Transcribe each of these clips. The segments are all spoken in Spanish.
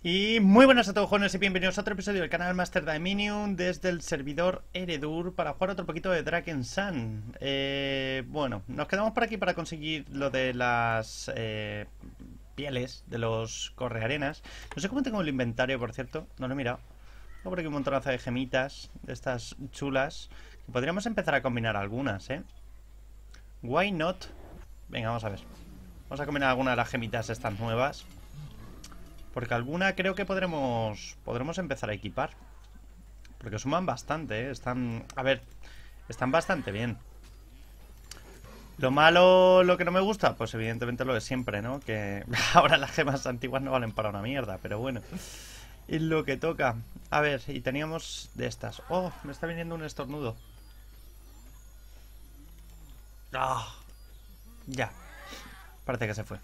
Y muy buenas a todos jóvenes y bienvenidos a otro episodio del canal Master Dominion desde el servidor Eredur para jugar otro poquito de Dragon Sun. Eh, bueno, nos quedamos por aquí para conseguir lo de las eh, pieles de los correarenas. No sé cómo tengo el inventario, por cierto, no lo he mirado. Tengo por aquí un montonazo de gemitas, de estas chulas, podríamos empezar a combinar algunas, ¿eh? Why not? Venga, vamos a ver. Vamos a combinar algunas de las gemitas estas nuevas. Porque alguna creo que podremos, podremos empezar a equipar. Porque suman bastante, ¿eh? Están, a ver, están bastante bien. Lo malo, lo que no me gusta, pues evidentemente lo de siempre, ¿no? Que ahora las gemas antiguas no valen para una mierda, pero bueno. y lo que toca. A ver, y teníamos de estas. ¡Oh! Me está viniendo un estornudo. ¡Ah! Ya. Parece que se fue.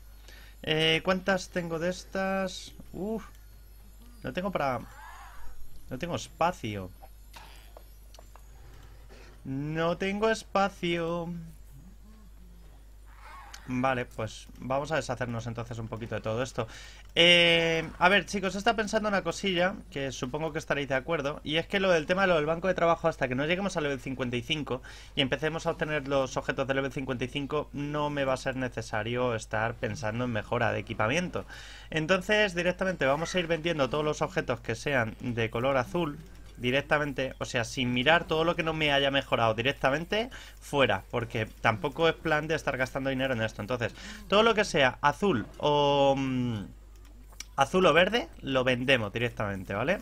Eh, ¿Cuántas tengo de estas? Uf. No tengo para... No tengo espacio. No tengo espacio. Vale, pues vamos a deshacernos entonces un poquito de todo esto. Eh, a ver, chicos, está pensando una cosilla que supongo que estaréis de acuerdo, y es que lo del tema lo del banco de trabajo, hasta que no lleguemos al level 55 y empecemos a obtener los objetos del level 55, no me va a ser necesario estar pensando en mejora de equipamiento. Entonces, directamente vamos a ir vendiendo todos los objetos que sean de color azul, directamente, o sea, sin mirar todo lo que no me haya mejorado directamente, fuera, porque tampoco es plan de estar gastando dinero en esto. Entonces, todo lo que sea azul o mm, azul o verde, lo vendemos directamente, ¿vale?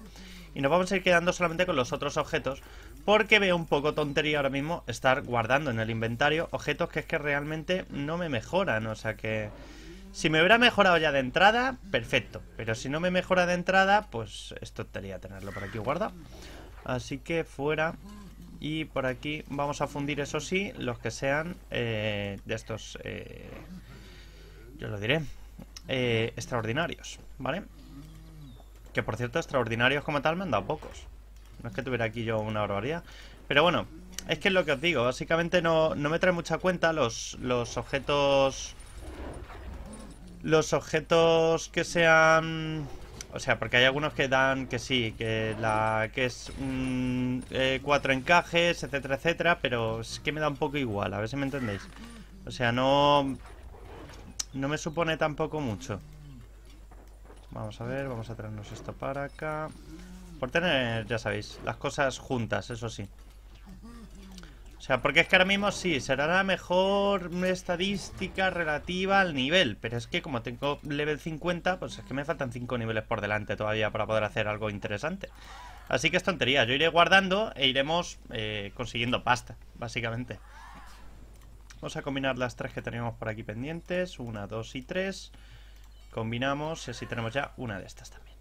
Y nos vamos a ir quedando solamente con los otros objetos, porque veo un poco tontería ahora mismo estar guardando en el inventario objetos que es que realmente no me mejoran, o sea que... Si me hubiera mejorado ya de entrada, perfecto. Pero si no me mejora de entrada, pues esto que tenerlo por aquí guardado. Así que fuera. Y por aquí vamos a fundir, eso sí, los que sean eh, de estos... Eh, yo lo diré. Eh, extraordinarios, ¿vale? Que por cierto, extraordinarios como tal me han dado pocos. No es que tuviera aquí yo una barbaridad. Pero bueno, es que es lo que os digo. Básicamente no, me trae mucha cuenta los, los objetos los objetos que sean... O sea, porque hay algunos que dan que sí, que la que es eh, cuatro encajes, etcétera, etcétera, pero es que me da un poco igual, a ver si me entendéis. O sea, no... No me supone tampoco mucho. Vamos a ver, vamos a traernos esto para acá. Por tener, ya sabéis, las cosas juntas, eso sí. O sea, porque es que ahora mismo sí, será la mejor estadística relativa al nivel. Pero es que como tengo level 50, pues es que me faltan 5 niveles por delante todavía para poder hacer algo interesante. Así que es tontería. Yo iré guardando e iremos eh, consiguiendo pasta, básicamente. Vamos a combinar las tres que teníamos por aquí pendientes. Una, dos y tres. Combinamos y así tenemos ya una de estas también.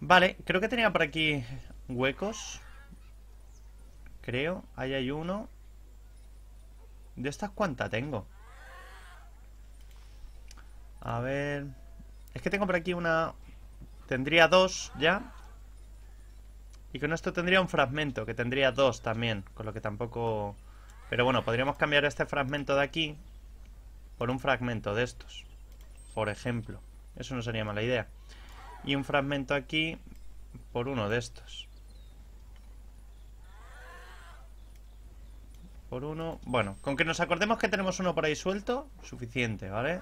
Vale, creo que tenía por aquí huecos. Creo, ahí hay uno. ¿De estas cuánta tengo? A ver... Es que tengo por aquí una... Tendría dos ya. Y con esto tendría un fragmento, que tendría dos también. Con lo que tampoco... Pero bueno, podríamos cambiar este fragmento de aquí por un fragmento de estos. Por ejemplo. Eso no sería mala idea. Y un fragmento aquí por uno de estos. por uno. Bueno, con que nos acordemos que tenemos uno por ahí suelto, suficiente, ¿vale?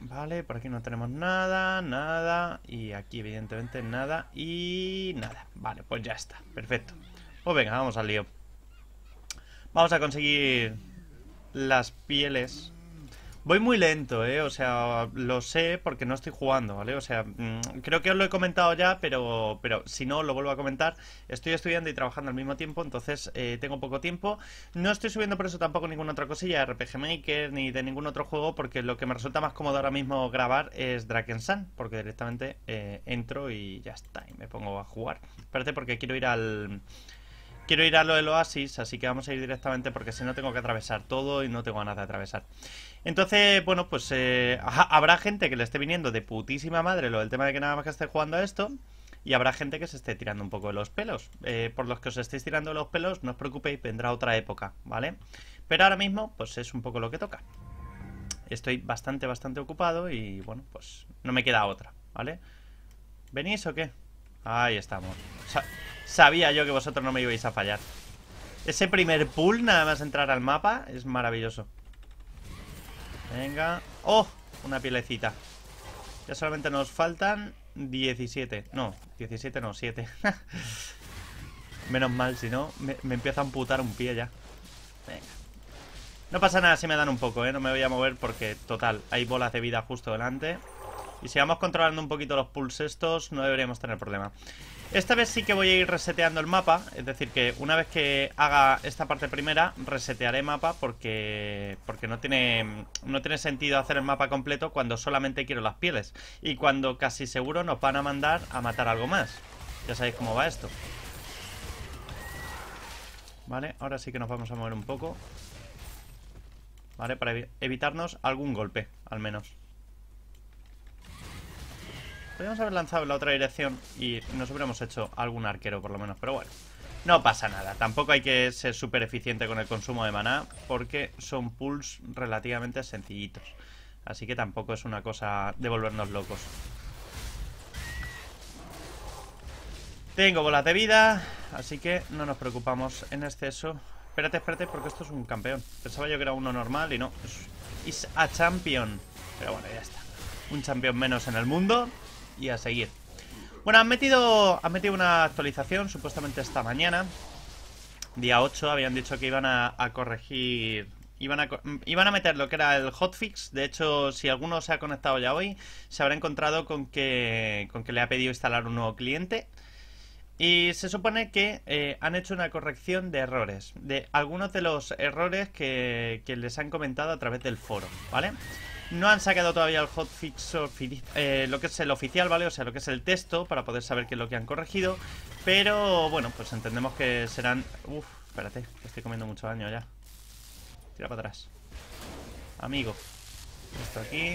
Vale, por aquí no tenemos nada, nada. Y aquí, evidentemente, nada y nada. Vale, pues ya está. Perfecto. Pues venga, vamos al lío. Vamos a conseguir las pieles Voy muy lento, ¿eh? O sea, lo sé porque no estoy jugando, ¿vale? O sea, mm, creo que os lo he comentado ya, pero, pero si no, lo vuelvo a comentar. Estoy estudiando y trabajando al mismo tiempo, entonces eh, tengo poco tiempo. No estoy subiendo por eso tampoco ninguna otra cosilla de RPG Maker ni de ningún otro juego, porque lo que me resulta más cómodo ahora mismo grabar es Sun, porque directamente eh, entro y ya está, y me pongo a jugar. Espérate, porque quiero ir al quiero ir a lo del oasis, así que vamos a ir directamente porque si no tengo que atravesar todo y no tengo ganas de atravesar. Entonces, bueno, pues eh, habrá gente que le esté viniendo de putísima madre lo del tema de que nada más que esté jugando a esto. Y habrá gente que se esté tirando un poco de los pelos. Eh, por los que os estéis tirando los pelos, no os preocupéis, vendrá otra época, ¿vale? Pero ahora mismo, pues es un poco lo que toca. Estoy bastante, bastante ocupado y bueno, pues no me queda otra, ¿vale? ¿Venís o qué? Ahí estamos. sabía yo que vosotros no me ibais a fallar. Ese primer pull, nada más entrar al mapa, es maravilloso. Venga. ¡Oh! Una pielecita. Ya solamente nos faltan 17. No, 17 no, 7. Menos mal, si no, me, empieza a amputar un pie ya. Venga. No pasa nada si me dan un poco, ¿eh? No me voy a mover porque, total, hay bolas de vida justo delante. Y si vamos controlando un poquito los pulls estos, no deberíamos tener problema. Esta vez sí que voy a ir reseteando el mapa, es decir, que una vez que haga esta parte primera, resetearé mapa porque, porque no, tiene, no tiene sentido hacer el mapa completo cuando solamente quiero las pieles y cuando casi seguro nos van a mandar a matar algo más. Ya sabéis cómo va esto. Vale, ahora sí que nos vamos a mover un poco. Vale, para evitarnos algún golpe, al menos. Podríamos haber lanzado en la otra dirección y nos hubiéramos hecho algún arquero por lo menos, pero bueno. No pasa nada, tampoco hay que ser súper eficiente con el consumo de maná porque son pulls relativamente sencillitos. Así que tampoco es una cosa de volvernos locos. Tengo bolas de vida, así que no nos preocupamos en exceso. Espérate, espérate, porque esto es un campeón. Pensaba yo que era uno normal y no. Es a champion. Pero bueno, ya está. Un campeón menos en el mundo y a seguir. Bueno, han metido, metido una actualización, supuestamente esta mañana, día 8, habían dicho que iban a, corregir Iban a, iban a, meter lo que era el hotfix. De hecho, si alguno se ha conectado ya hoy, se habrá encontrado con que, con que le ha pedido instalar un nuevo cliente. Y se supone que eh, han hecho una corrección de errores, de algunos de los errores que, que les han comentado a través del foro, ¿vale? No han sacado todavía el hotfix, eh, lo que es el oficial, ¿vale? O sea, lo que es el texto, para poder saber qué es lo que han corregido. Pero bueno, pues entendemos que serán... Uf, espérate, estoy comiendo mucho daño ya. Tira para atrás. Amigo. Esto aquí.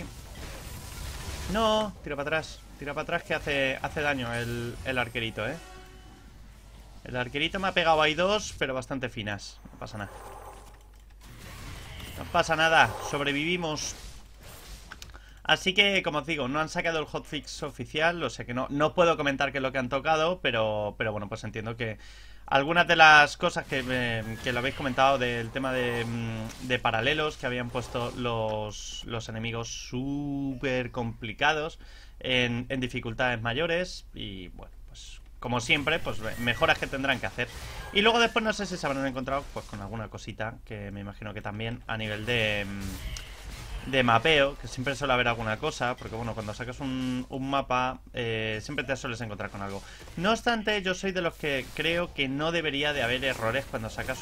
No, tira para atrás. Tira para atrás que hace, hace daño el, el arquerito, ¿eh? El arquerito me ha pegado ahí dos, pero bastante finas. No pasa nada. No pasa nada, sobrevivimos Así que, como os digo, no han sacado el hotfix oficial, Lo sé que no, no puedo comentar qué es lo que han tocado, pero, pero bueno, pues entiendo que algunas de las cosas que, eh, lo habéis comentado del tema de, mm, paralelos que habían puesto los, enemigos súper complicados en, en dificultades mayores y bueno, pues como siempre, pues mejoras que tendrán que hacer. Y luego después no sé si se habrán encontrado pues con alguna cosita que me imagino que también a nivel de... Mm, de mapeo, que siempre suele haber alguna cosa, porque bueno, cuando sacas un, mapa eh, siempre te sueles encontrar con algo. No obstante, yo soy de los que creo que no debería de haber errores cuando sacas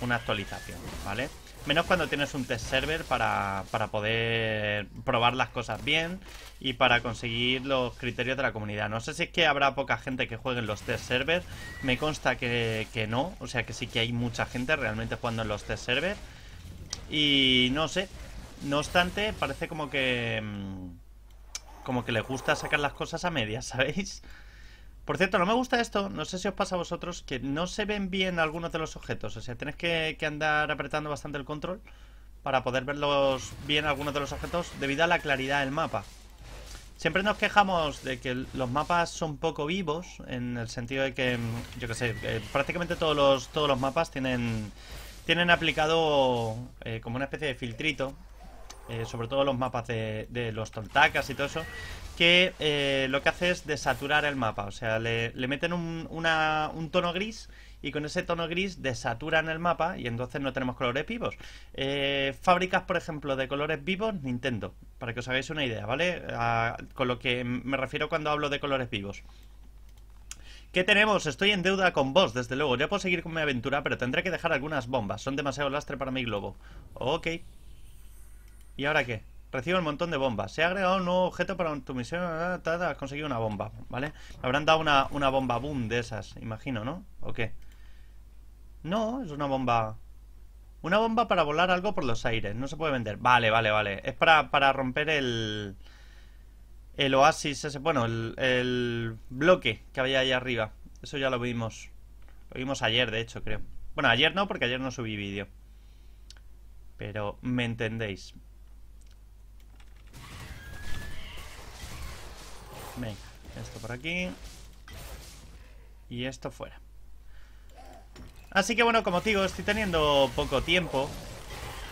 una actualización, ¿vale? Menos cuando tienes un test server para, para poder probar las cosas bien y para conseguir los criterios de la comunidad. No sé si es que habrá poca gente que juegue en los test server, me consta que, que no, o sea que sí que hay mucha gente realmente jugando en los test server. Y no sé, no obstante, parece como que... Mm, como que le gusta sacar las cosas a medias, ¿sabéis? Por cierto, no me gusta esto, no sé si os pasa a vosotros, que no se ven bien algunos de los objetos. O sea, tenéis que, andar apretando bastante el control para poder verlos bien algunos de los objetos debido a la claridad del mapa. Siempre nos quejamos de que los mapas son poco vivos, en el sentido de que, mm, yo qué sé, eh, prácticamente todos los, todos los mapas tienen, tienen aplicado eh, como una especie de filtrito eh, sobre todo los mapas de, los tontacas y todo eso, que eh, lo que hace es desaturar el mapa. O sea, le, meten un, tono gris y con ese tono gris desaturan el mapa y entonces no tenemos colores vivos. Eh, fábricas, por ejemplo, de colores vivos, Nintendo, para que os hagáis una idea, ¿vale? con lo que me refiero cuando hablo de colores vivos. ¿Qué tenemos? Estoy en deuda con vos, desde luego. Ya puedo seguir con mi aventura, pero tendré que dejar algunas bombas. Son demasiado lastre para mi globo. Ok. ¿Y ahora qué? Recibo un montón de bombas. Se ha agregado un nuevo objeto para tu misión. Ah, has conseguido una bomba, ¿vale? habrán dado una, bomba boom de esas, imagino, ¿no? ¿O qué? No, es una bomba... Una bomba para volar algo por los aires. No se puede vender. Vale, vale, vale. Es para, romper el... El oasis ese... Bueno, el, el bloque que había ahí arriba. Eso ya lo vimos. Lo vimos ayer, de hecho, creo. Bueno, ayer no, porque ayer no subí vídeo. Pero me entendéis. Venga, esto por aquí. Y esto fuera. Así que bueno, como digo, estoy teniendo poco tiempo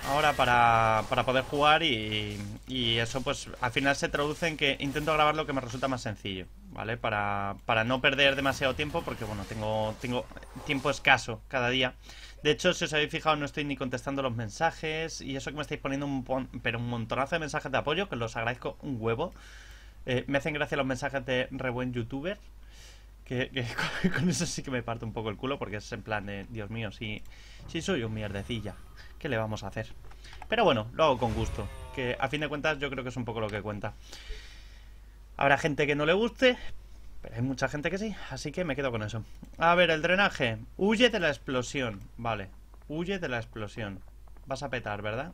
ahora para, poder jugar y, y, eso pues al final se traduce en que intento grabar lo que me resulta más sencillo, ¿vale? Para, no perder demasiado tiempo porque bueno, tengo, tengo tiempo escaso cada día. De hecho, si os habéis fijado, no estoy ni contestando los mensajes y eso que me estáis poniendo un, pero un montonazo de mensajes de apoyo, que los agradezco un huevo. Eh, me hacen gracia los mensajes de rebuen youtuber. Que, con, eso sí que me parto un poco el culo porque es en plan de, Dios mío, si, si soy un mierdecilla, ¿qué le vamos a hacer? Pero bueno, lo hago con gusto, que a fin de cuentas yo creo que es un poco lo que cuenta. Habrá gente que no le guste, pero hay mucha gente que sí, así que me quedo con eso. A ver, el drenaje. Huye de la explosión, vale. Huye de la explosión. Vas a petar, ¿verdad?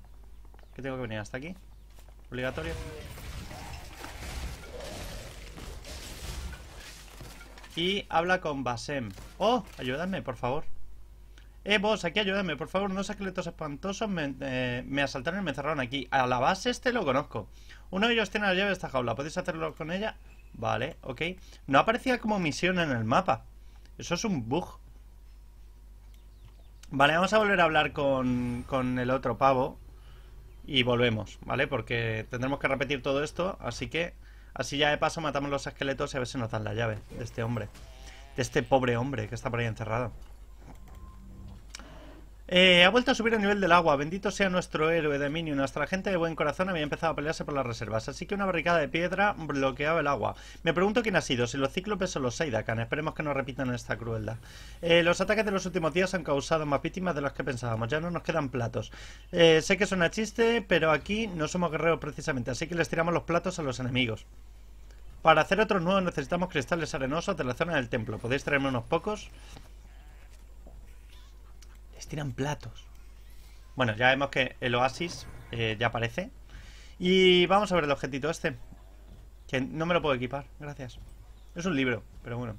¿Que tengo que venir hasta aquí? ¿Obligatorio? Y habla con Basem. ¡Oh! Ayúdame, por favor. Eh, vos, aquí ayúdame, por favor. Unos esqueletos espantosos me, eh, me asaltaron y me cerraron aquí. A la base este lo conozco. Uno de ellos tiene la llave de esta jaula. ¿Podéis hacerlo con ella? Vale, ok. No aparecía como misión en el mapa. Eso es un bug. Vale, vamos a volver a hablar con, con el otro pavo. Y volvemos, ¿vale? Porque tendremos que repetir todo esto. Así que Así ya de paso matamos los esqueletos y a ver si notan la llave de este hombre. De este pobre hombre que está por ahí encerrado. Eh, ha vuelto a subir el nivel del agua. Bendito sea nuestro héroe de Minion. Nuestra gente de buen corazón había empezado a pelearse por las reservas, así que una barricada de piedra bloqueaba el agua. Me pregunto quién ha sido, si los cíclopes o los Seidakan. Esperemos que no repitan esta crueldad. Eh, los ataques de los últimos días han causado más víctimas de las que pensábamos. Ya no nos quedan platos. Eh, sé que suena chiste, pero aquí no somos guerreros precisamente, así que les tiramos los platos a los enemigos. Para hacer otros nuevos necesitamos cristales arenosos de la zona del templo. ¿Podéis traerme unos pocos? tiran platos. Bueno, ya vemos que el oasis eh, ya aparece. Y vamos a ver el objetito este. Que no me lo puedo equipar, gracias. Es un libro, pero bueno.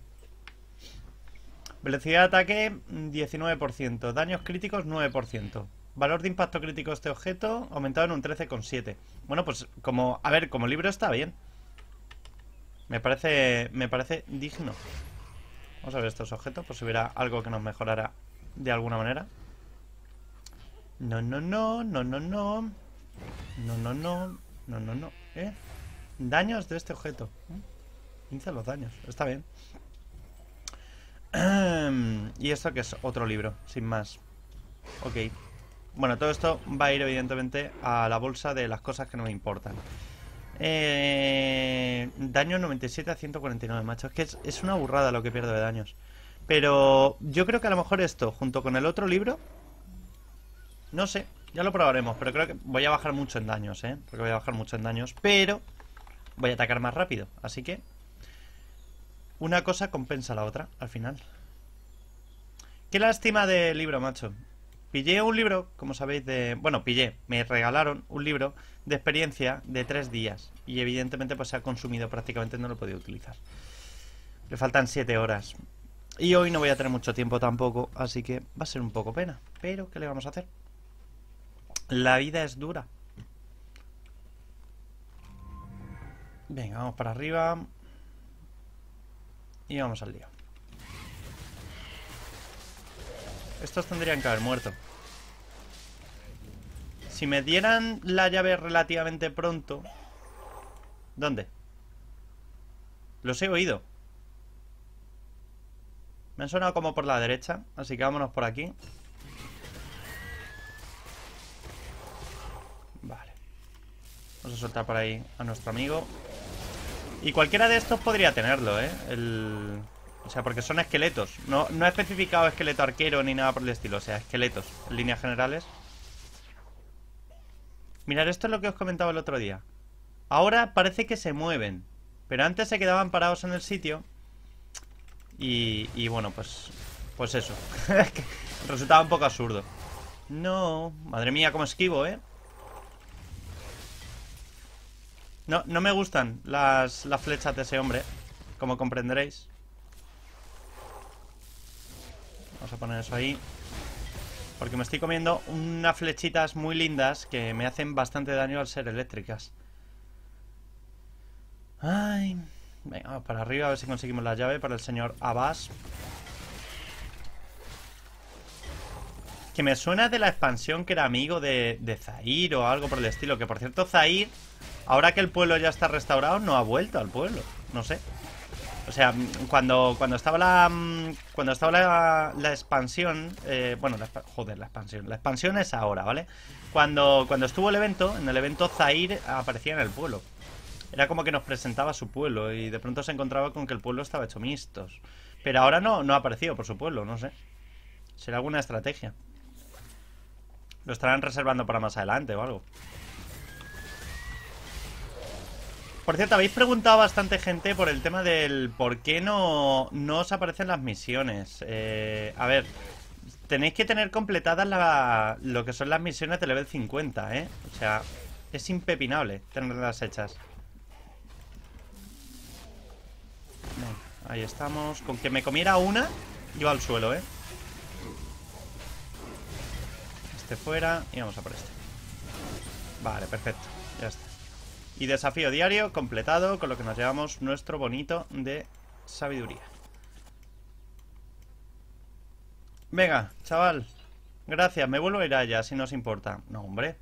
Velocidad de ataque 19%, daños críticos 9%. Valor de impacto crítico de este objeto aumentado en un 13,7. Bueno, pues como, a ver, como libro está bien. Me parece, me parece digno. Vamos a ver estos objetos, por si hubiera algo que nos mejorara de alguna manera. No, no, no, no, no, no. No, no, no, no, no, no. ¿Eh? Daños de este objeto. 15 los daños, está bien. y esto que es otro libro, sin más. Ok. Bueno, todo esto va a ir evidentemente a la bolsa de las cosas que no me importan. Eh, daño 97 a 149, macho. Es que es, es una burrada lo que pierdo de daños. Pero yo creo que a lo mejor esto, junto con el otro libro, no sé, ya lo probaremos, pero creo que voy a bajar mucho en daños, ¿eh? Porque voy a bajar mucho en daños, pero voy a atacar más rápido. Así que una cosa compensa la otra al final. Qué lástima de libro, macho. Pillé un libro, como sabéis, de... Bueno, pillé, me regalaron un libro de experiencia de tres días. Y evidentemente pues se ha consumido prácticamente, no lo he podido utilizar. Le faltan siete horas. Y hoy no voy a tener mucho tiempo tampoco, así que va a ser un poco pena. Pero, ¿qué le vamos a hacer? La vida es dura. Venga, vamos para arriba. Y vamos al lío. Estos tendrían que haber muerto. Si me dieran la llave relativamente pronto... ¿Dónde? Los he oído. Me han sonado como por la derecha, así que vámonos por aquí. Vamos a soltar por ahí a nuestro amigo. Y cualquiera de estos podría tenerlo, ¿eh? O sea, porque son esqueletos. No, he especificado esqueleto arquero ni nada por el estilo. O sea, esqueletos líneas generales. Mirad, esto es lo que os comentaba el otro día. Ahora parece que se mueven. Pero antes se quedaban parados en el sitio. Y, y bueno, pues... Pues eso. Resultaba un poco absurdo. No. Madre mía, cómo esquivo, ¿eh? No, me gustan las, flechas de ese hombre, como comprenderéis. Vamos a poner eso ahí. Porque me estoy comiendo unas flechitas muy lindas que me hacen bastante daño al ser eléctricas. Ay. Venga, para arriba a ver si conseguimos la llave para el señor Abbas. Que me suena de la expansión que era amigo de, de Zair o algo por el estilo. Que por cierto, Zair, ahora que el pueblo ya está restaurado, no ha vuelto al pueblo. No sé. O sea, mm, cuando, cuando estaba la. Mm, cuando estaba la, expansión. Eh, bueno, joder, la expansión. La expansión es ahora, ¿vale? Cuando, cuando estuvo el evento, en el evento Zair aparecía en el pueblo. Era como que nos presentaba su pueblo y de pronto se encontraba con que el pueblo estaba hecho mixtos. Pero ahora no, no ha aparecido por su pueblo, no sé. Será alguna estrategia. Lo estarán reservando para más adelante o algo. Por cierto, habéis preguntado bastante gente por el tema del por qué no, os aparecen las misiones. Eh, a ver, tenéis que tener completadas lo que son las misiones de level 50, ¿eh? O sea, es impepinable tenerlas hechas. Ahí estamos. Con que me comiera una, iba al suelo, ¿eh? Este fuera y vamos a por este. Vale, perfecto. Ya está. Y desafío diario completado, con lo que nos llevamos nuestro bonito de sabiduría. Venga, chaval. Gracias, me vuelvo a ir allá, si no os importa. No, hombre.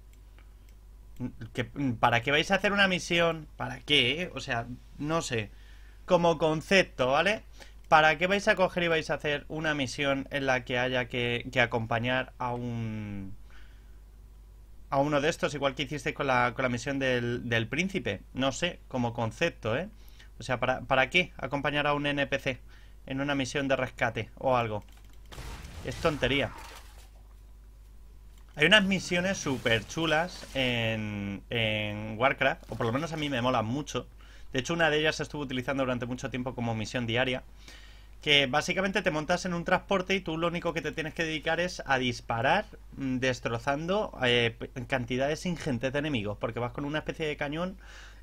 ¿Para qué vais a hacer una misión? ¿Para qué? O sea, no sé. Como concepto, ¿vale? vale ¿Para qué vais a coger y vais a hacer una misión en la que haya que, acompañar a un a uno de estos, igual que hicisteis con la, misión del, príncipe. No sé, como concepto, ¿eh? O sea, ¿para, qué acompañar a un NPC en una misión de rescate o algo? Es tontería. Hay unas misiones súper chulas en, en Warcraft, o por lo menos a mí me molan mucho. De hecho, una de ellas se estuvo utilizando durante mucho tiempo como misión diaria que básicamente te montas en un transporte y tú lo único que te tienes que dedicar es a disparar mm, destrozando eh, cantidades ingentes de enemigos, porque vas con una especie de cañón,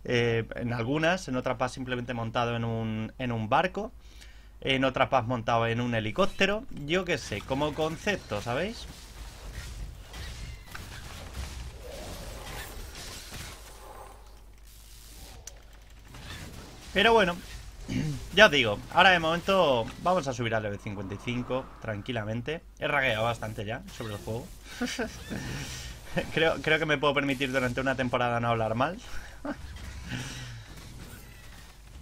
eh, en algunas, en otras vas simplemente montado en un, en un barco, en otras vas montado en un helicóptero, yo qué sé, como concepto, ¿sabéis? Pero bueno, ya os digo, ahora de momento vamos a subir al level 55 tranquilamente. He ragueado bastante ya sobre el juego. creo, creo que me puedo permitir durante una temporada no hablar mal.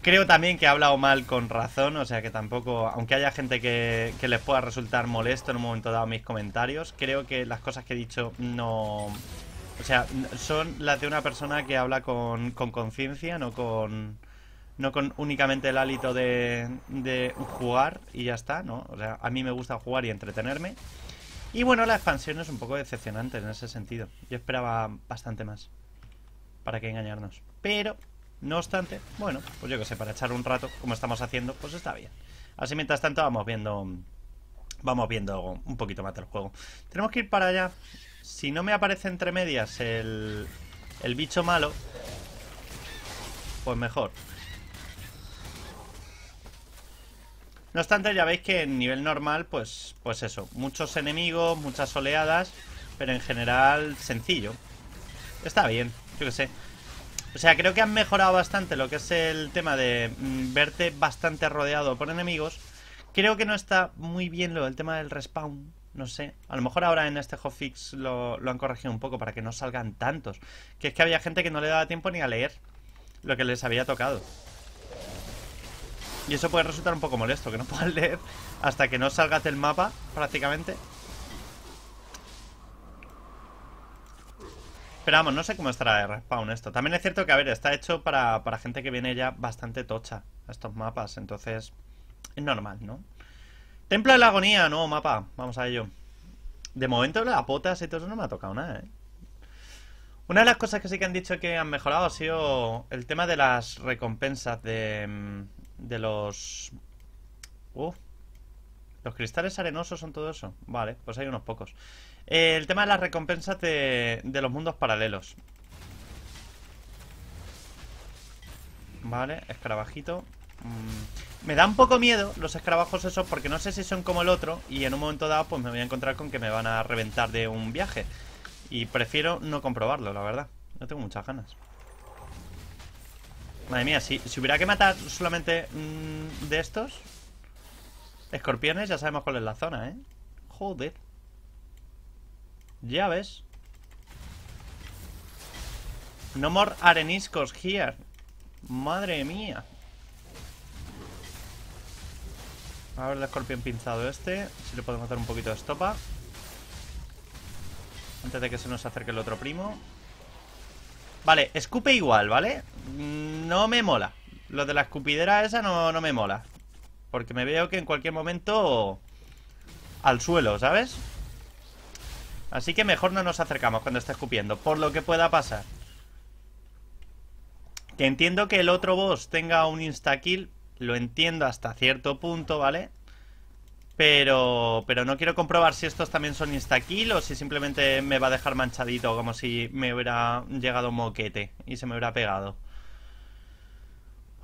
creo también que he hablado mal con razón, o sea que tampoco, aunque haya gente que, que les pueda resultar molesto en un momento dado mis comentarios, creo que las cosas que he dicho no... O sea, son las de una persona que habla con conciencia, no con no con únicamente el hálito de, de jugar y ya está, ¿no? O sea, a mí me gusta jugar y entretenerme. Y bueno, la expansión es un poco decepcionante en ese sentido. Yo esperaba bastante más. Para que engañarnos. Pero, no obstante, bueno, pues yo que sé, para echar un rato, como estamos haciendo, pues está bien. Así mientras tanto vamos viendo. Vamos viendo un poquito más del juego. Tenemos que ir para allá. Si no me aparece entre medias el, el bicho malo, pues mejor. No obstante, ya veis que en nivel normal, pues, pues eso, muchos enemigos, muchas oleadas, pero en general sencillo. Está bien, yo qué sé. O sea, creo que han mejorado bastante lo que es el tema de mm, verte bastante rodeado por enemigos. Creo que no está muy bien lo del tema del respawn. No sé. A lo mejor ahora en este hotfix lo han corregido un poco para que no salgan tantos. Que es que había gente que no le daba tiempo ni a leer lo que les había tocado. Y eso puede resultar un poco molesto, que no puedas leer hasta que no salgas del mapa, prácticamente. Pero vamos, no sé cómo estará de respawn esto. También es cierto que, a ver, está hecho para, gente que viene ya bastante tocha a estos mapas. Entonces, es normal, ¿no? Templo de la Agonía, nuevo mapa. Vamos a ello. De momento la potas y todo eso no me ha tocado nada, ¿eh? Una de las cosas que sí que han dicho que han mejorado ha sido el tema de las recompensas de... Mm, de los... Uh, los cristales arenosos son todo eso. Vale, pues hay unos pocos. Eh, el tema de las recompensas de, los mundos paralelos. Vale, escarabajito. Mm, me da un poco miedo los escarabajos esos porque no sé si son como el otro y en un momento dado pues me voy a encontrar con que me van a reventar de un viaje. Y prefiero no comprobarlo, la verdad. No tengo muchas ganas. Madre mía, si, si hubiera que matar solamente mm, de estos escorpiones, ya sabemos cuál es la zona, ¿eh? Joder. Ya ves. No more areniscos here. Madre mía. A ver el escorpión pinzado este. Si le podemos hacer un poquito de estopa. Antes de que se nos acerque el otro primo. Vale, escupe igual, ¿vale? Mm, no me mola. Lo de la escupidera esa no, me mola. Porque me veo que en cualquier momento... Al suelo, ¿sabes? Así que mejor no nos acercamos cuando esté escupiendo. Por lo que pueda pasar. Que entiendo que el otro boss tenga un insta-kill. Lo entiendo hasta cierto punto, ¿vale? Pero, pero no quiero comprobar si estos también son instaquil o si simplemente me va a dejar manchadito, como si me hubiera llegado un moquete y se me hubiera pegado.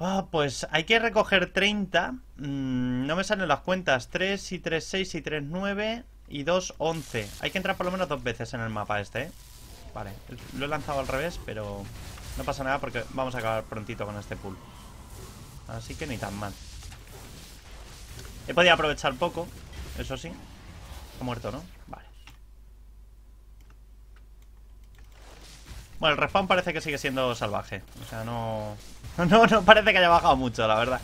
Ah, pues hay que recoger 30. Mm, no me salen las cuentas. 3 y 3, 6 y 3, 9 y 2, 11. Hay que entrar por lo menos dos veces en el mapa este, ¿eh? Vale, lo he lanzado al revés, pero no pasa nada porque vamos a acabar prontito con este pool. Así que ni tan mal. He podido aprovechar poco, eso sí. Ha muerto, ¿no? Vale. Bueno, el respawn parece que sigue siendo salvaje. O sea, no... No, no parece que haya bajado mucho, la verdad.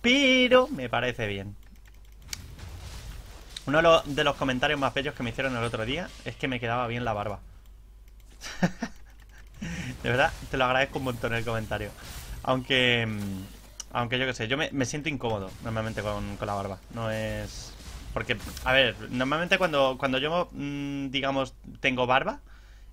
Pero me parece bien. Uno de los, de los comentarios más bellos que me hicieron el otro día es que me quedaba bien la barba. de verdad, te lo agradezco un montón el comentario. Aunque... Mm, aunque yo que sé, yo me, siento incómodo normalmente con, con, la barba. No es. Porque, a ver, normalmente cuando, cuando yo, mm, digamos, tengo barba,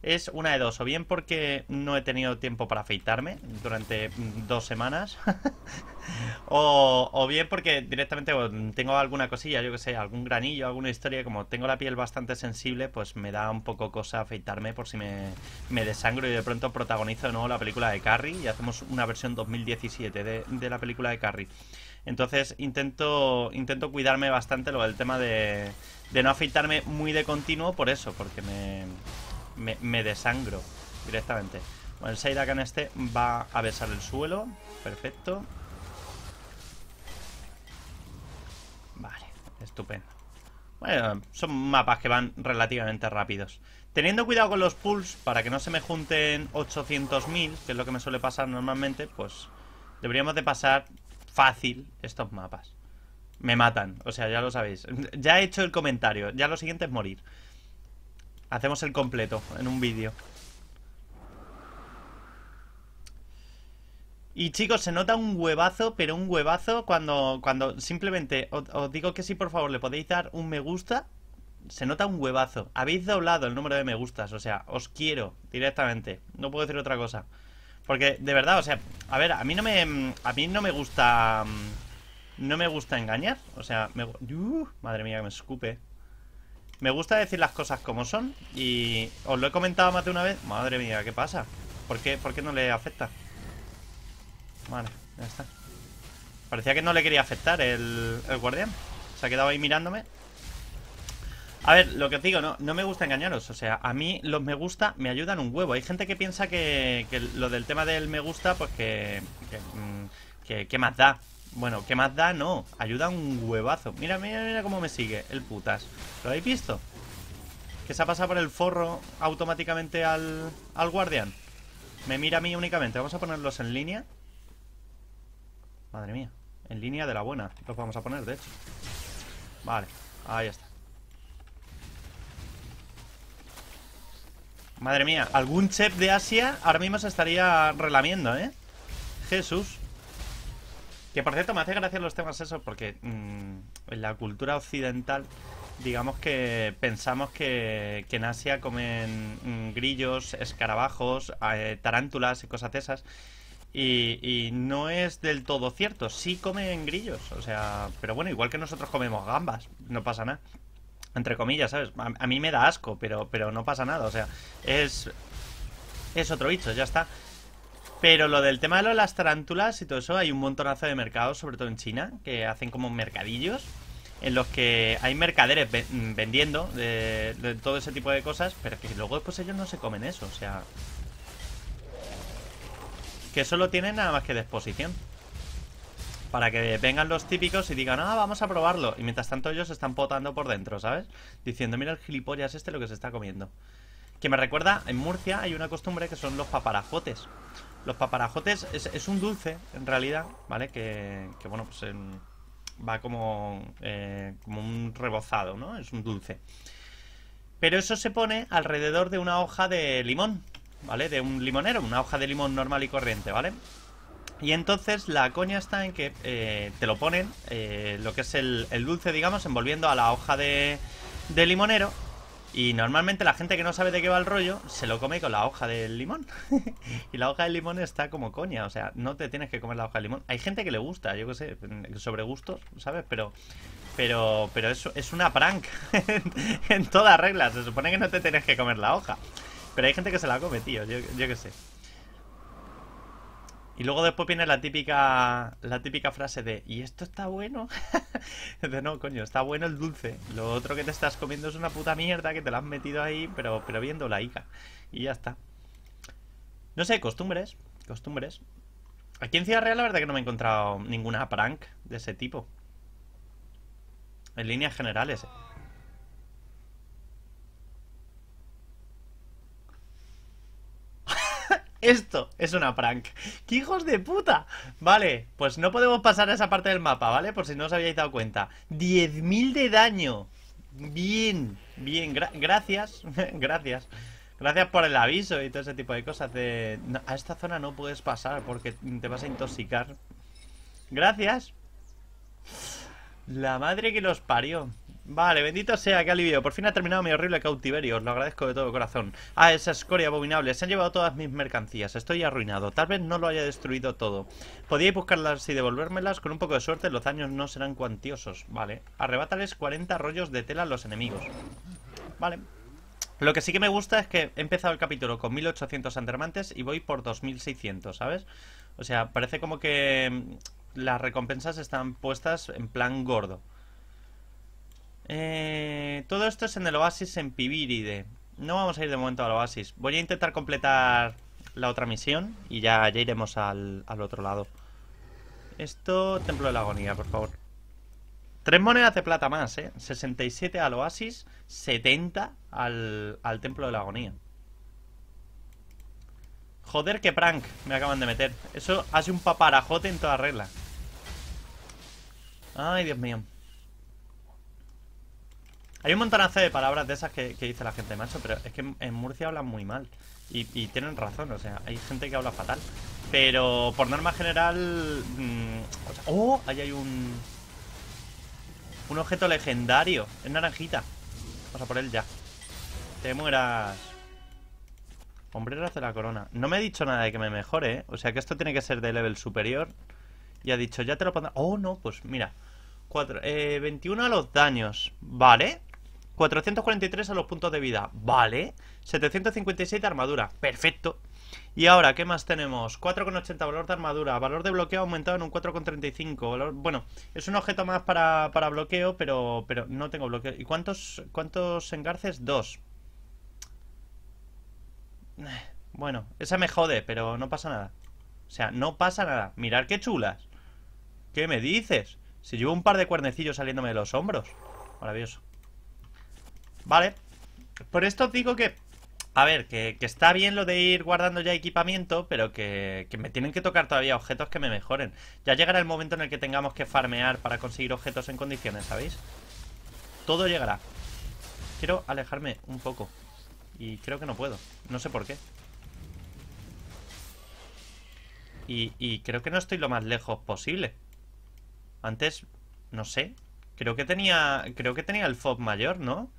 es una de dos, o bien porque no he tenido tiempo para afeitarme durante mm, dos semanas, o, bien porque directamente mm, tengo alguna cosilla, yo que sé, algún granillo, alguna historia, como tengo la piel bastante sensible, pues me da un poco cosa afeitarme por si me, desangro y de pronto protagonizo de nuevo la película de Carrie y hacemos una versión 2017 de, la película de Carrie. Entonces intento, intento cuidarme bastante lo del tema de, de no afeitarme muy de continuo por eso, porque me me, desangro directamente. Bueno, el Sairakan este va a besar el suelo. Perfecto. Vale, estupendo. Bueno, son mapas que van relativamente rápidos. Teniendo cuidado con los pulls para que no se me junten 800.000, que es lo que me suele pasar normalmente, pues deberíamos de pasar fácil estos mapas. Me matan, o sea, ya lo sabéis. Ya he hecho el comentario, ya lo siguiente es morir. Hacemos el completo en un vídeo. Y chicos, se nota un huevazo, pero un huevazo cuando, cuando simplemente os, digo que sí, por favor le podéis dar un me gusta, se nota un huevazo. Habéis doblado el número de me gustas, o sea, os quiero directamente. No puedo decir otra cosa. Porque de verdad, o sea, a ver, a mí no me a mí no me gusta mm, no me gusta engañar, o sea, me, ¡Uh! madre mía, que me escupe. Me gusta decir las cosas como son y os lo he comentado más de una vez. Madre mía, ¿qué pasa? ¿Por qué, ¿Por qué no le afecta? Vale, ya está. Parecía que no le quería afectar el, guardián. Se ha quedado ahí mirándome. A ver, lo que os digo, no, me gusta engañaros. O sea, a mí los me gusta me ayudan un huevo. Hay gente que piensa que, lo del tema del me gusta, pues que, que, mm, que, que más da. Bueno, ¿qué más da? No, ayuda un huevazo. Mira, mira, mira cómo me sigue el putas. ¿Lo habéis visto? Que se ha pasado por el forro automáticamente al, al guardián. Me mira a mí únicamente. Vamos a ponerlos en línea. Madre mía. En línea de la buena. Los vamos a poner, de hecho. Vale, ahí está. Madre mía, algún chef de Asia ahora mismo se estaría relamiendo, ¿eh? Jesús. Que por cierto, me hace gracia los temas esos porque mm, en la cultura occidental, digamos que pensamos que, que en Asia comen mm, grillos, escarabajos, eh, tarántulas y cosas de esas. Y, no es del todo cierto, sí comen grillos, o sea, pero bueno, igual que nosotros comemos gambas, no pasa nada. Entre comillas, ¿sabes? A, a mí me da asco, pero, pero no pasa nada, o sea, es, es otro bicho, ya está. Pero lo del tema de las tarántulas y todo eso, hay un montonazo de mercados, sobre todo en China, que hacen como mercadillos en los que hay mercaderes mm, vendiendo de, todo ese tipo de cosas, pero que luego después ellos no se comen eso, o sea... Que eso lo tienen nada más que de exposición. Para que vengan los típicos y digan, ah, vamos a probarlo. Y mientras tanto ellos están potando por dentro, ¿sabes? Diciendo, mira el gilipollas este lo que se está comiendo. Que me recuerda, en Murcia hay una costumbre que son los paparajotes. Los paparajotes es, un dulce, en realidad, ¿vale? Que, bueno, pues em, va como, eh, como un rebozado, ¿no? Es un dulce. Pero eso se pone alrededor de una hoja de limón, ¿vale? De un limonero, una hoja de limón normal y corriente, ¿vale? Y entonces la coña está en que eh, te lo ponen, eh, lo que es el, dulce, digamos, envolviendo a la hoja de limonero y normalmente la gente que no sabe de qué va el rollo se lo come con la hoja del limón. y la hoja del limón está como coña, o sea, no te tienes que comer la hoja del limón. Hay gente que le gusta, yo qué sé, sobre gustos, ¿sabes? Pero pero pero eso es una prank en todas reglas, Se supone que no te tienes que comer la hoja. Pero hay gente que se la come, tío, yo, yo qué sé. Y luego después viene la típica, la típica frase de, ¿y esto está bueno? de no, coño, está bueno el dulce. Lo otro que te estás comiendo es una puta mierda que te la has metido ahí, pero, pero viendo la ICA. Y ya está. No sé, costumbres, costumbres. Aquí en Ciudad Real la verdad que no me he encontrado ninguna prank de ese tipo. En líneas generales. Eh. Esto es una prank. ¡Qué hijos de puta! Vale, pues no podemos pasar a esa parte del mapa, ¿vale? Por si no os habíais dado cuenta. 10.000 de daño. Bien, bien. gracias, gracias. Gracias por el aviso y todo ese tipo de cosas. De... a esta zona no puedes pasar porque te vas a intoxicar. Gracias. La madre que los parió. Vale, bendito sea, que alivio. Por fin ha terminado mi horrible cautiverio, os lo agradezco de todo corazón. Ah, esa escoria abominable, se han llevado todas mis mercancías, estoy arruinado. Tal vez no lo haya destruido todo. Podíais buscarlas y devolvérmelas, con un poco de suerte los daños no serán cuantiosos. Vale, arrebátales 40 rollos de tela a los enemigos. Vale. Lo que sí que me gusta es que he empezado el capítulo con 1800 andermantes y voy por 2600, ¿sabes? O sea, parece como que mm, las recompensas están puestas en plan gordo. Eh, todo esto es en el oasis en Pibiride. No vamos a ir de momento al oasis. Voy a intentar completar la otra misión y ya, iremos al, otro lado. Esto, Templo de la Agonía, por favor. Tres monedas de plata más, ¿eh? 67 al oasis, 70 al, al Templo de la Agonía. Joder, qué prank me acaban de meter. Eso hace un paparajote en toda regla. Ay, Dios mío. Hay un montonazo de palabras de esas que, dice la gente, macho, pero es que en Murcia hablan muy mal. Y, tienen razón, o sea, hay gente que habla fatal. Pero por norma general... Mm, ¡Oh! Ahí hay un... Un objeto legendario. Es naranjita. Vamos a por él ya. Te mueras. Hombreras de la corona. No me ha dicho nada de que me mejore, ¿eh? O sea que esto tiene que ser de level superior. Y ha dicho, ya te lo pondré. Oh, no, pues mira. 4, eh, 21 a los daños. Vale. 443 a los puntos de vida, vale. 756 de armadura, perfecto. Y ahora, ¿qué más tenemos? 4,80 valor de armadura, valor de bloqueo aumentado en un 4,35. Bueno, es un objeto más para, para, bloqueo, pero, pero no tengo bloqueo. ¿Y cuántos, cuántos engarces? Dos. Bueno, esa me jode, pero no pasa nada. O sea, no pasa nada. Mirar qué chulas. ¿Qué me dices? Si llevo un par de cuernecillos saliéndome de los hombros. Maravilloso. ¿vale? Por esto os digo que a ver, que, está bien lo de ir guardando ya equipamiento, pero que, me tienen que tocar todavía objetos que me mejoren. Ya llegará el momento en el que tengamos que farmear para conseguir objetos en condiciones, ¿sabéis? Todo llegará. Quiero alejarme un poco. Y creo que no puedo. No sé por qué. Y, y creo que no estoy lo más lejos posible. Antes, no sé. Creo que tenía, creo que tenía el FOB mayor, ¿no?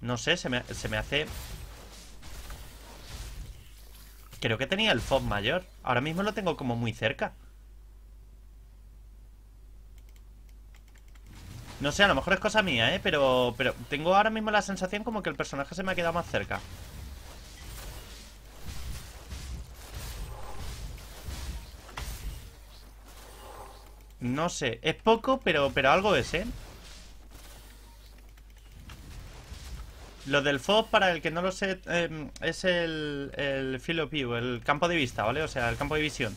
No sé, se me, hace... Creo que tenía el FOB mayor. Ahora mismo lo tengo como muy cerca. No sé, a lo mejor es cosa mía, ¿eh? Pero, pero tengo ahora mismo la sensación como que el personaje se me ha quedado más cerca. No sé, es poco, pero, pero algo es, ¿eh? Lo del FOB, para el que no lo sé, em, es el, el Field of View, el campo de vista, ¿vale? O sea, el campo de visión.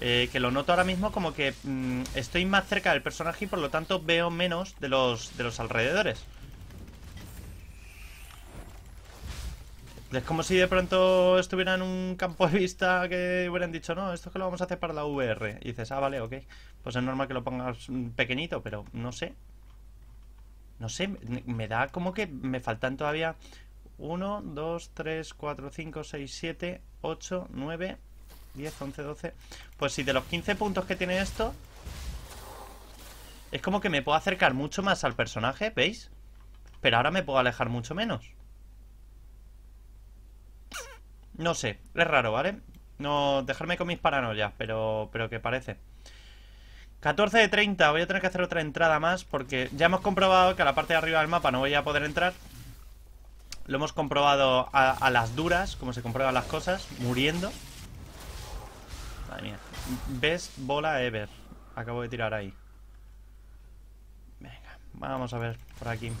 Eh, que lo noto ahora mismo como que mm, estoy más cerca del personaje y por lo tanto veo menos de los, de los alrededores. Es como si de pronto estuviera en un campo de vista que hubieran dicho, no, esto es que lo vamos a hacer para la VR. Y dices, ah, vale, ok. Pues es normal que lo pongas mm, pequeñito, pero no sé. No sé, me da como que me faltan todavía 1, 2, 3, 4, 5, 6, 7, 8, 9, 10, 11, 12. Pues si de los 15 puntos que tiene esto, es como que me puedo acercar mucho más al personaje, ¿veis? Pero ahora me puedo alejar mucho menos. No sé, es raro, ¿vale? No, dejarme con mis paranoias, pero, pero que parece. 14 de 30, voy a tener que hacer otra entrada más porque ya hemos comprobado que a la parte de arriba del mapa no voy a poder entrar. Lo hemos comprobado a, las duras, como se comprueban las cosas, muriendo. Madre mía. Best bola ever. Acabo de tirar ahí. Venga, vamos a ver por aquí.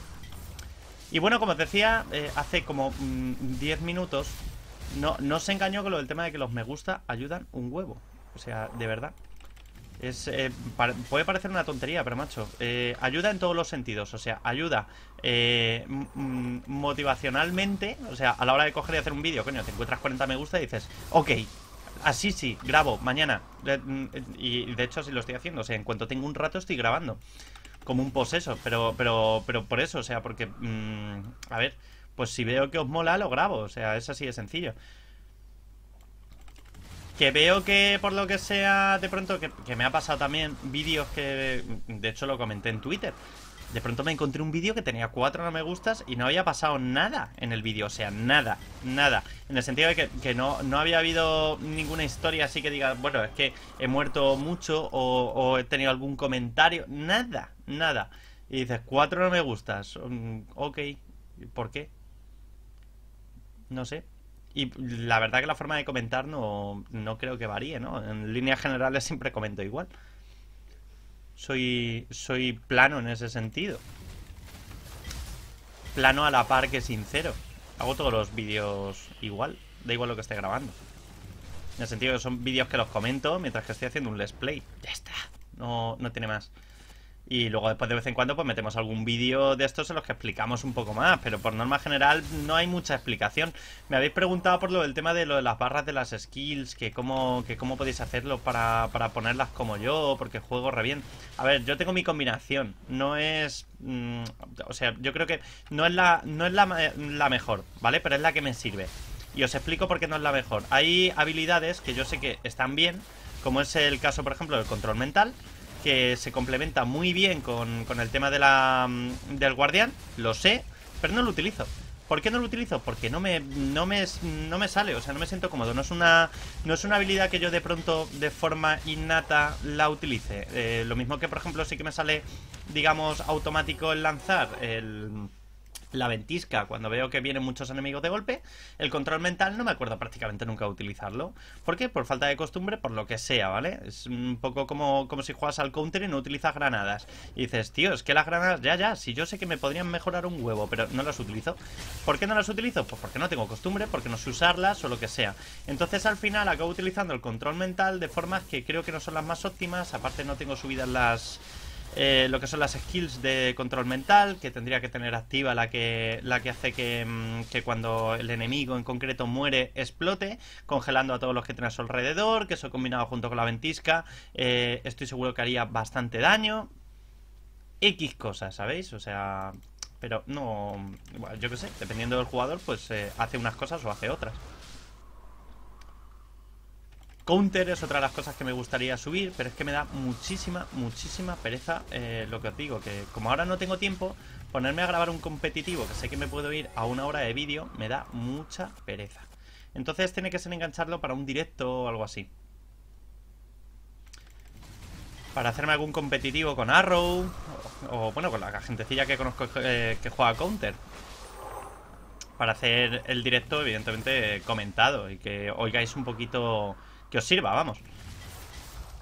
Y bueno, como os decía, eh, hace como 10 mm, minutos, no, no se engañó con lo del tema de que los me gusta ayudan un huevo. O sea, de verdad. Es, eh, puede parecer una tontería, pero macho, eh, ayuda en todos los sentidos. O sea, ayuda eh, motivacionalmente. O sea, a la hora de coger y hacer un vídeo, coño, te encuentras 40 me gusta y dices, ok, así sí, grabo mañana. Mm, y de hecho, así lo estoy haciendo. O sea, en cuanto tengo un rato, estoy grabando. Como un poseso, pero, pero, pero por eso, o sea, porque, mm, a ver, pues si veo que os mola, lo grabo. O sea, es así de sencillo. Que veo que por lo que sea, de pronto, que, me ha pasado también vídeos que, de hecho lo comenté en Twitter, de pronto me encontré un vídeo que tenía cuatro no me gustas y no había pasado nada en el vídeo, o sea, nada, nada. En el sentido de que, no, no había habido ninguna historia así que diga, bueno, es que he muerto mucho o, he tenido algún comentario, nada, nada. Y dices, cuatro no me gustas, mm, ok, ¿por qué? No sé. Y la verdad que la forma de comentar no, no creo que varíe, ¿no? En líneas generales siempre comento igual. Soy, soy plano en ese sentido. Plano a la par que sincero. Hago todos los vídeos igual. Da igual lo que esté grabando. En el sentido que son vídeos que los comento mientras que estoy haciendo un let's play. Ya está. No, no tiene más. Y luego después de vez en cuando pues metemos algún vídeo de estos en los que explicamos un poco más, pero por norma general no hay mucha explicación. Me habéis preguntado por lo del tema de lo de las barras de las skills, que cómo, que cómo podéis hacerlo para, ponerlas como yo, porque juego re bien. A ver, yo tengo mi combinación, no es... Mm, o sea, yo creo que no es, la, no es la, eh, la mejor, ¿vale? Pero es la que me sirve. Y os explico por qué no es la mejor. Hay habilidades que yo sé que están bien, como es el caso por ejemplo del control mental que se complementa muy bien con, el tema de la, mm, del guardián, lo sé, pero no lo utilizo. ¿Por qué no lo utilizo? Porque no me, no me, no me sale, o sea, no me siento cómodo. No es, una, no es una habilidad que yo de pronto, de forma innata, la utilice. Eh, lo mismo que, por ejemplo, sí que me sale, digamos, automático el lanzar, el la ventisca, cuando veo que vienen muchos enemigos de golpe, el control mental no me acuerdo prácticamente nunca utilizarlo. ¿Por qué? Por falta de costumbre, por lo que sea, ¿vale? Es un poco como, como si juegas al counter y no utilizas granadas. Y dices, tío, es que las granadas, ya, ya, si yo sé que me podrían mejorar un huevo, pero no las utilizo. ¿Por qué no las utilizo? Pues porque no tengo costumbre, porque no sé usarlas o lo que sea. Entonces al final acabo utilizando el control mental de formas que creo que no son las más óptimas, aparte no tengo subidas las eh, lo que son las skills de control mental, que tendría que tener activa la que, la que hace mm, que, cuando el enemigo en concreto muere explote, congelando a todos los que tiene a su alrededor, que eso combinado junto con la ventisca, eh, estoy seguro que haría bastante daño. X cosas, ¿sabéis? O sea, pero no, yo qué sé, dependiendo del jugador, pues eh, hace unas cosas o hace otras. Counter es otra de las cosas que me gustaría subir, pero es que me da muchísima, muchísima pereza eh, lo que os digo, que como ahora no tengo tiempo, ponerme a grabar un competitivo, que sé que me puedo ir a una hora de vídeo, me da mucha pereza. Entonces tiene que ser engancharlo para un directo o algo así. Para hacerme algún competitivo con Arrow, o, bueno, con la gentecilla que conozco eh, que juega Counter para hacer el directo, evidentemente, comentado y que oigáis un poquito que os sirva, vamos.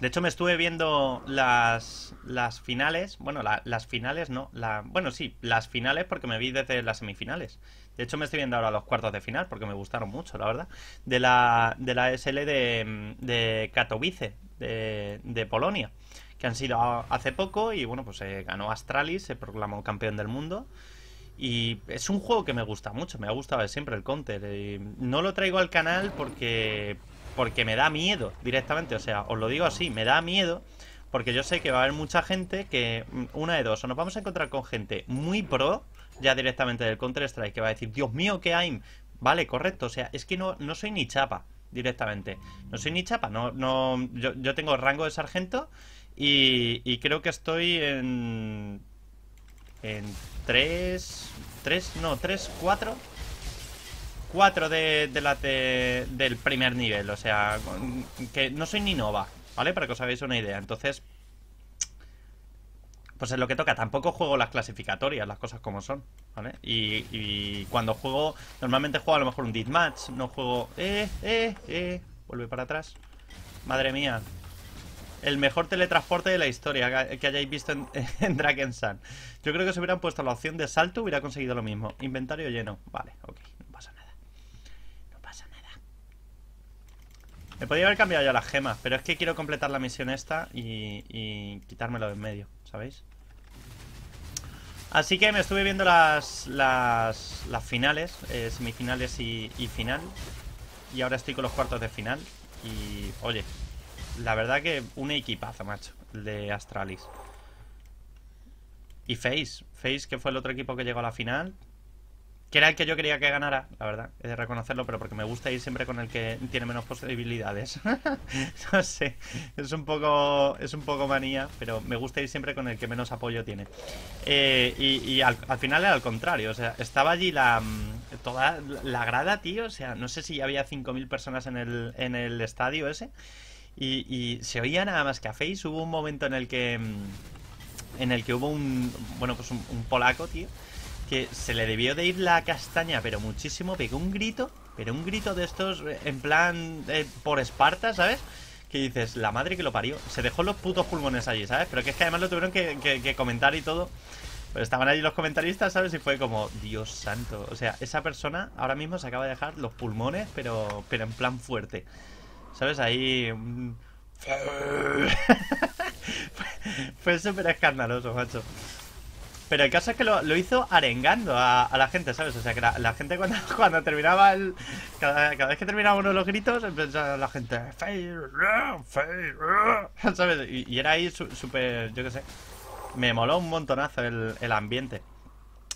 De hecho, me estuve viendo las, finales. Bueno, las finales no. bueno, sí, las finales porque me vi desde las semifinales. De hecho, me estoy viendo ahora los cuartos de final porque me gustaron mucho, la verdad. De la, de la SL de, de Katowice, de, de, Polonia, que han sido hace poco. Y bueno, pues se eh, ganó Astralis, se proclamó campeón del mundo. Y es un juego que me gusta mucho, me ha gustado siempre el Counter. Eh, no lo traigo al canal porque porque me da miedo directamente. O sea, os lo digo así, me da miedo porque yo sé que va a haber mucha gente que, mm, una de dos, o nos vamos a encontrar con gente muy pro, ya directamente del Counter-Strike, que va a decir, Dios mío, qué aim. Vale, correcto, o sea, es que no, no soy ni chapa directamente. No soy ni chapa, no, no, yo, yo tengo rango de sargento y, y creo que estoy en... En 3... 3, no, 3, 4 cuatro de, de del primer nivel. O sea, que no soy ni Nova, ¿vale? Para que os hagáis una idea. Entonces, pues es lo que toca. Tampoco juego las clasificatorias, las cosas como son, ¿vale? Y, cuando juego, normalmente juego a lo mejor un match no juego... Eh, eh, eh, vuelve para atrás. Madre mía. El mejor teletransporte de la historia que hayáis visto en, Dragon's Sun. Yo creo que si hubieran puesto la opción de salto hubiera conseguido lo mismo. Inventario lleno. Vale, ok. Me podía haber cambiado ya las gemas, pero es que quiero completar la misión esta y, quitármelo de en medio, ¿sabéis? Así que me estuve viendo las, las, finales, eh, semifinales y, y final. Y ahora estoy con los cuartos de final. Y oye, la verdad que un equipazo, macho, el de Astralis. Y Face, Face que fue el otro equipo que llegó a la final, que era el que yo quería que ganara, la verdad, he de reconocerlo, pero porque me gusta ir siempre con el que tiene menos posibilidades. no sé, es un poco es un poco manía, pero me gusta ir siempre con el que menos apoyo tiene. Eh, y, al, final era al contrario, o sea, estaba allí la mm, toda la grada, tío, o sea, no sé si había 5000 personas en el en el estadio ese y, se oía nada más que a Face, hubo un momento en el que mm, en el que hubo un bueno, pues un polaco, tío que se le debió de ir la castaña, pero muchísimo. Pegó un grito, pero un grito de estos eh, en plan eh, por Esparta, ¿sabes? Que dices, la madre que lo parió. Se dejó los putos pulmones allí, ¿sabes? Pero que es que además lo tuvieron que, comentar y todo. Pero estaban allí los comentaristas, ¿sabes? Y fue como, Dios santo. O sea, esa persona ahora mismo se acaba de dejar los pulmones, pero, pero en plan fuerte. ¿Sabes? Ahí... Mm. fue súper escandaloso, macho. Pero el caso es que lo, hizo arengando a, la gente, ¿sabes? O sea, que la, gente cuando, terminaba el... Cada, vez que terminaba uno de los gritos, empezaba la gente... Ah, ah", ¿Sabes? Y, era ahí súper... yo qué sé. Me moló un montonazo el, el ambiente.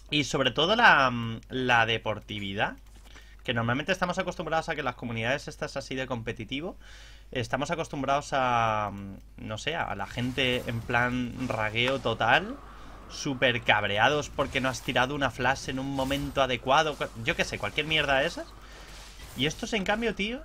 Y sobre todo la, la deportividad que normalmente estamos acostumbrados a que las comunidades estas así de competitivo, estamos acostumbrados a, no sé, a la gente en plan ragueo total super cabreados porque no has tirado una flash en un momento adecuado. Yo qué sé, cualquier mierda de esas. Y estos, en cambio, tío,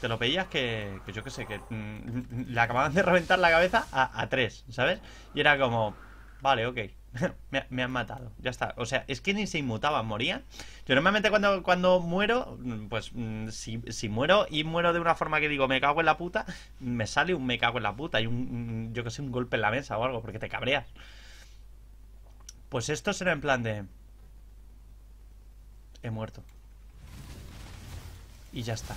te lo pedías que, yo qué sé, que mm, le acababan de reventar la cabeza a, tres, ¿sabes? Y era como, vale, ok. me, han matado, ya está. O sea, es que ni se inmutaban, morían. Yo normalmente cuando, cuando muero, mm, pues mm, si, si, muero y muero de una forma que digo, me cago en la puta, me sale un me cago en la puta y un, yo que sé, un golpe en la mesa o algo, porque te cabreas. Pues esto será en plan de... He muerto. Y ya está.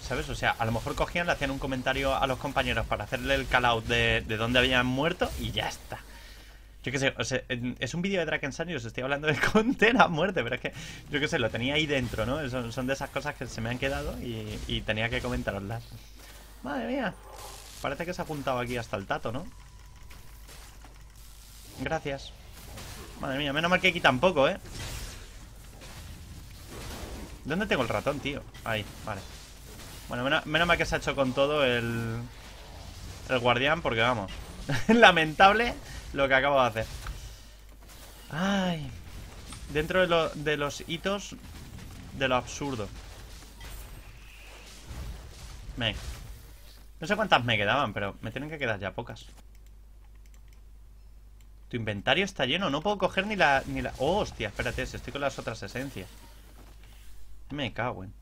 ¿Sabes? O sea, a lo mejor cogían, le hacían un comentario a los compañeros para hacerle el call out de, de dónde habían muerto y ya está. Yo qué sé, es un vídeo de Draken y os estoy hablando de condena a muerte, pero es que, yo qué sé, lo tenía ahí dentro, ¿no? Son, de esas cosas que se me han quedado y, y tenía que comentaroslas. Madre mía, parece que se ha apuntado aquí hasta el tato, ¿no? Gracias. Madre mía, menos mal que aquí tampoco, ¿eh? ¿Dónde tengo el ratón, tío? Ahí, vale Bueno, menos, mal que se ha hecho con todo el... El guardián, porque vamos Lamentable lo que acabo de hacer Ay Dentro de, de los hitos De lo absurdo Venga no sé cuántas me quedaban, pero me tienen que quedar ya pocas. Tu inventario está lleno, no puedo coger ni la... Ni la... Oh, hostia, espérate, si estoy con las otras esencias. Me cago en...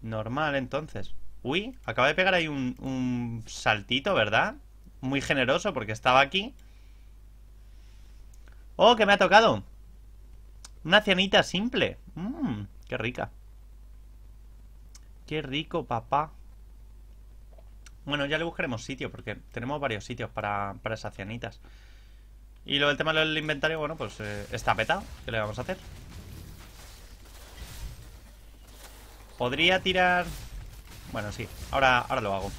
Normal, entonces. Uy, acaba de pegar ahí un, un saltito, ¿verdad? Muy generoso porque estaba aquí. ¡Oh, que me ha tocado! Una cianita simple. Mmm, qué rica. Qué rico, papá. Bueno, ya le buscaremos sitio porque tenemos varios sitios para, para esas cianitas. Y lo del tema del inventario, bueno, pues eh, está petado. ¿Qué le vamos a hacer? Podría tirar... Bueno, sí. Ahora, ahora lo hago.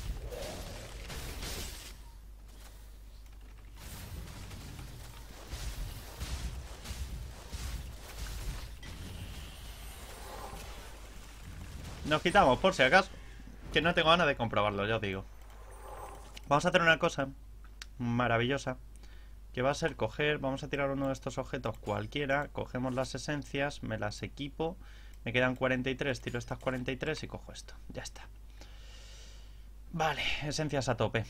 Nos quitamos, por si acaso. Que no tengo ganas de comprobarlo, ya os digo. Vamos a hacer una cosa maravillosa que va a ser coger, vamos a tirar uno de estos objetos cualquiera, cogemos las esencias, me las equipo, me quedan 43, tiro estas 43 y cojo esto, ya está. Vale, esencias a tope.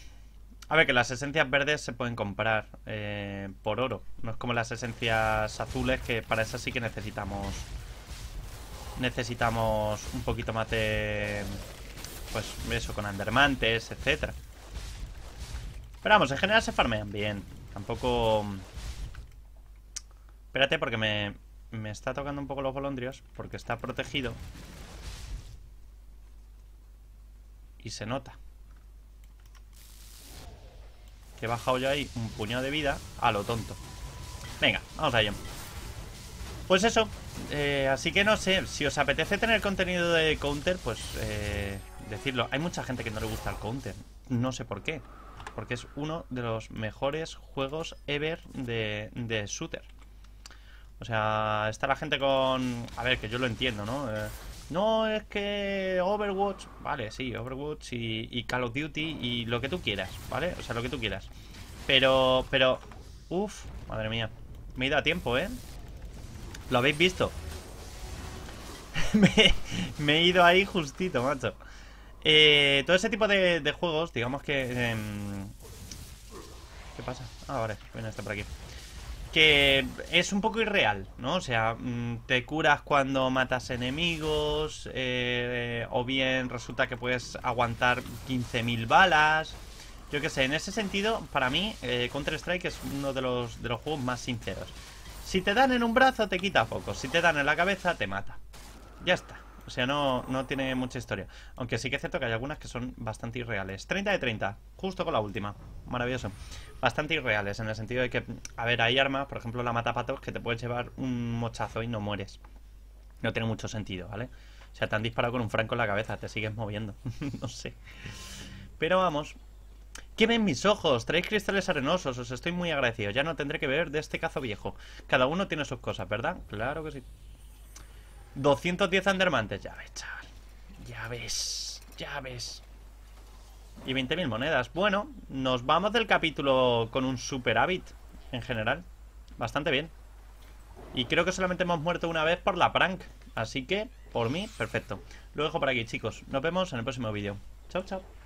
A ver, que las esencias verdes se pueden comprar eh, por oro, no es como las esencias azules, que para esas sí que necesitamos... Necesitamos un poquito más de... Pues eso, con andermantes, etcétera. Pero vamos, en general se farmean bien Tampoco... Mm, espérate porque me, me está tocando un poco los volondrios. porque está protegido. Y se nota. Que he bajado yo ahí un puñado de vida a lo tonto. Venga, vamos allá. Pues eso. Eh, así que no sé, si os apetece tener contenido de counter, pues eh, decirlo. Hay mucha gente que no le gusta el counter. No sé por qué porque es uno de los mejores juegos ever de, de shooter. O sea, está la gente con... A ver, que yo lo entiendo, ¿no? Eh, no, es que Overwatch... Vale, sí, Overwatch y, Call of Duty y lo que tú quieras, ¿vale? O sea, lo que tú quieras. Pero, pero... Uf, madre mía. Me he ido a tiempo, ¿eh? Lo habéis visto. me he ido ahí justito, macho. Eh, todo ese tipo de, juegos, digamos que... Em, ¿Qué pasa? Ah, vale, viene este por aquí. Que es un poco irreal, ¿no? O sea, mm, te curas cuando matas enemigos, eh, o bien resulta que puedes aguantar 15.000 balas. Yo qué sé, en ese sentido, para mí, eh, Counter-Strike es uno de los, de los juegos más sinceros. Si te dan en un brazo, te quita poco. Si te dan en la cabeza, te mata. Ya está. O sea, no, tiene mucha historia. Aunque sí que es cierto que hay algunas que son bastante irreales. 30 de 30, justo con la última. Maravilloso. Bastante irreales, en el sentido de que, a ver, hay armas, por ejemplo la matapatos, que te puedes llevar un mochazo y no mueres. No tiene mucho sentido, ¿vale? O sea, te han disparado con un franco en la cabeza, te sigues moviendo. no sé. Pero vamos. ¿Qué ven mis ojos? Traéis cristales arenosos, os estoy muy agradecido. Ya no tendré que ver de este cazo viejo. Cada uno tiene sus cosas, ¿verdad? Claro que sí. 210 andermantes, Ya ves, chaval. Ya ves. Ya ves. Y 20.000 monedas. Bueno, nos vamos del capítulo con un super en general. Bastante bien. Y creo que solamente hemos muerto una vez por la prank. Así que, por mí, perfecto. Lo dejo por aquí, chicos. Nos vemos en el próximo vídeo. Chao, chao.